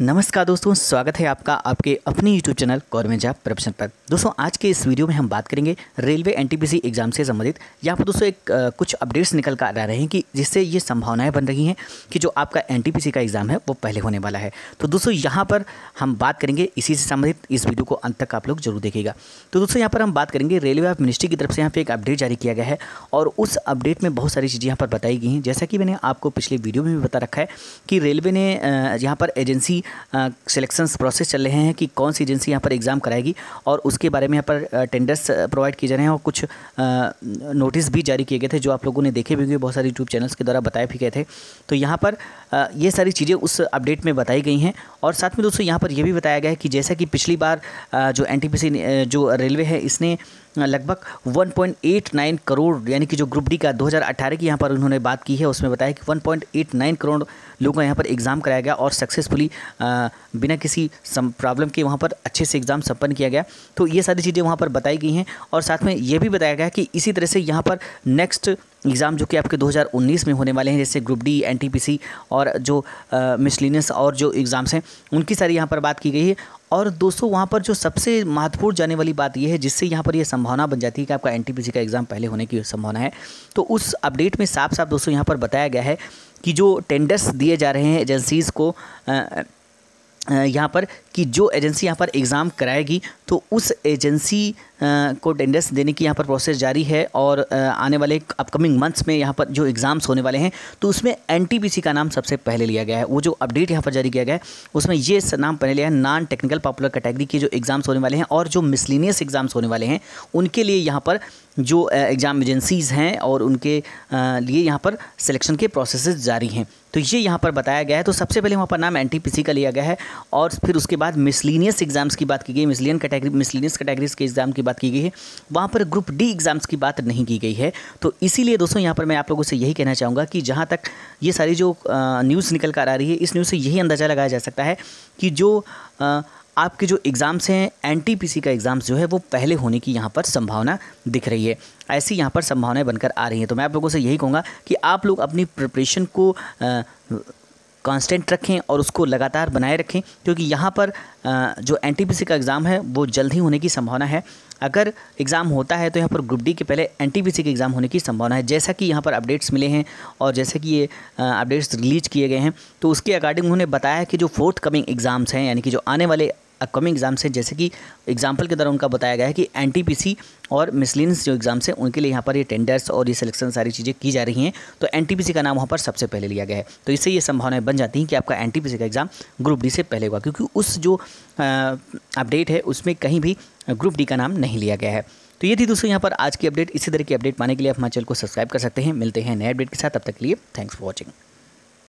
नमस्कार दोस्तों स्वागत है आपका आपके अपने YouTube channel government job profession पर दोस्तों आज के इस वीडियो में हम बात करेंगे रेलवे एनटीपीसी एग्ज़ाम से संबंधित यहाँ पर दोस्तों एक आ, कुछ अपडेट्स निकल कर आ रहे हैं कि जिससे ये संभावनाएं बन रही हैं कि जो आपका एनटीपीसी का एग्ज़ाम है वो पहले होने वाला है तो दोस्तों यहाँ पर हम बात करेंगे इसी से संबंधित इस वीडियो को अंत तक आप लोग जरूर देखेगा तो दोस्तों यहाँ पर हम बात करेंगे रेलवे ऑफ मिनिस्ट्री की तरफ से यहाँ पर एक अपडेट जारी किया गया है और उस अपडेट में बहुत सारी चीज़ें यहाँ पर बताई गई हैं जैसा कि मैंने आपको पिछले वीडियो में भी बता रखा है कि रेलवे ने यहाँ पर एजेंसी सिलेक्शन प्रोसेस चल रहे हैं कि कौन सी एजेंसी यहाँ पर एग्ज़ाम कराएगी और उसके बारे में यहाँ पर टेंडर्स प्रोवाइड किए जा रहे हैं और कुछ नोटिस भी जारी किए गए थे जो आप लोगों ने देखे भी हुए बहुत सारे यूट्यूब चैनल्स के द्वारा बताए भी गए थे तो यहाँ पर ये सारी चीज़ें उस अपडेट में बताई गई हैं और साथ में दोस्तों यहाँ पर यह भी बताया गया है कि जैसा कि पिछली बार जो एन जो रेलवे है इसने लगभग 1.89 करोड़ यानी कि जो ग्रुप डी का 2018 की यहाँ पर उन्होंने बात की है उसमें बताया कि 1.89 करोड़ लोगों का यहाँ पर एग्ज़ाम कराया गया और सक्सेसफुली बिना किसी प्रॉब्लम के वहाँ पर अच्छे से एग्ज़ाम संपन्न किया गया तो ये सारी चीज़ें वहाँ पर बताई गई हैं और साथ में ये भी बताया गया कि इसी तरह से यहाँ पर नेक्स्ट एग्ज़ाम जो कि आपके 2019 में होने वाले हैं जैसे ग्रुप डी एनटीपीसी और जो मिसलिनियस और जो एग्ज़ाम्स हैं उनकी सारी यहाँ पर बात की गई है और दोस्तों वहाँ पर जो सबसे महत्वपूर्ण जाने वाली बात यह है जिससे यहाँ पर यह संभावना बन जाती है कि आपका एन का एग्ज़ाम पहले होने की संभावना है तो उस अपडेट में साफ साफ दोस्तों यहाँ पर बताया गया है कि जो टेंडर्स दिए जा रहे हैं एजेंसीज़ को यहाँ पर कि जो एजेंसी यहाँ पर एग्ज़ाम कराएगी तो उस एजेंसी को टेंडर्स देने की यहाँ पर प्रोसेस जारी है और आने वाले अपकमिंग मंथ्स में यहाँ पर जो एग्ज़ाम्स होने वाले हैं तो उसमें एन का नाम सबसे पहले लिया गया है वो जो अपडेट यहाँ पर जारी किया गया है उसमें ये नाम पहले लिया है नॉन टेक्निकल पॉपुलर कैटेगरी के जो एग्ज़ाम्स होने वाले हैं और जो मिसलिनियस एग्ज़ाम्स होने वाले हैं उनके लिए यहाँ पर जो एग्ज़ाम एजेंसीज़ हैं और उनके लिए यहाँ पर सिलेक्शन के प्रोसेस जारी हैं तो ये यहाँ पर बताया गया है तो सबसे पहले वहाँ पर नाम एन का लिया गया है और फिर उसके बाद मिसलिनियस एग्ज़ाम्स की बात की गई miscellaneous category category miscellaneous categories के एग्ज़ाम की बात की गई है वहाँ पर ग्रुप डी एग्ज़ाम्स की बात नहीं की गई है तो इसीलिए दोस्तों यहाँ पर मैं आप लोगों से यही कहना चाहूँगा कि जहाँ तक ये सारी जो न्यूज़ निकल कर आ रही है इस न्यूज़ से यही अंदाज़ा लगाया जा सकता है कि जो आपके जो एग्ज़ाम्स हैं सी का एग्ज़ाम्स जो है वो पहले होने की यहाँ पर संभावना दिख रही है ऐसी यहाँ पर संभावनाएं बनकर आ रही हैं तो मैं आप लोगों से यही कहूँगा कि आप लोग अपनी प्रिपरेशन को आ, कांस्टेंट रखें और उसको लगातार बनाए रखें क्योंकि यहाँ पर जो एन का एग्ज़ाम है वो जल्द ही होने की संभावना है अगर एग्ज़ाम होता है तो यहाँ पर ग्रुप डी के पहले एन टी के एग्ज़ाम होने की संभावना है जैसा कि यहाँ पर अपडेट्स मिले हैं और जैसे कि ये अपडेट्स रिलीज किए गए हैं तो उसके अकॉर्डिंग उन्होंने बताया कि जो फोर्थ कमिंग एग्ज़ाम्स हैं यानी कि जो आने वाले अपकमिंग एग्ज़ाम्स हैं जैसे कि एग्जाम्पल के द्वारा उनका बताया गया है कि एन और मिसलिनस जो एग्ज़ाम्स हैं उनके लिए यहाँ पर ये टेंडर्स और ये सिलेक्शन सारी चीज़ें की जा रही हैं तो एन का नाम वहाँ पर सबसे पहले लिया गया है तो इससे ये संभावनाएं बन जाती हैं कि आपका एन का एग्ज़ाम ग्रुप डी से पहले हुआ क्योंकि उस जो अपडेट है उसमें कहीं भी ग्रुप डी का नाम नहीं लिया गया है तो ये थी दोस्तों यहाँ पर आज की अपडेट इसी तरह की अपडेट पाने के लिए आप हमारे चैनल को सब्सक्राइब कर सकते हैं मिलते हैं नए अपडेट के साथ तब तक के लिए थैंक्स फॉर वॉचिंग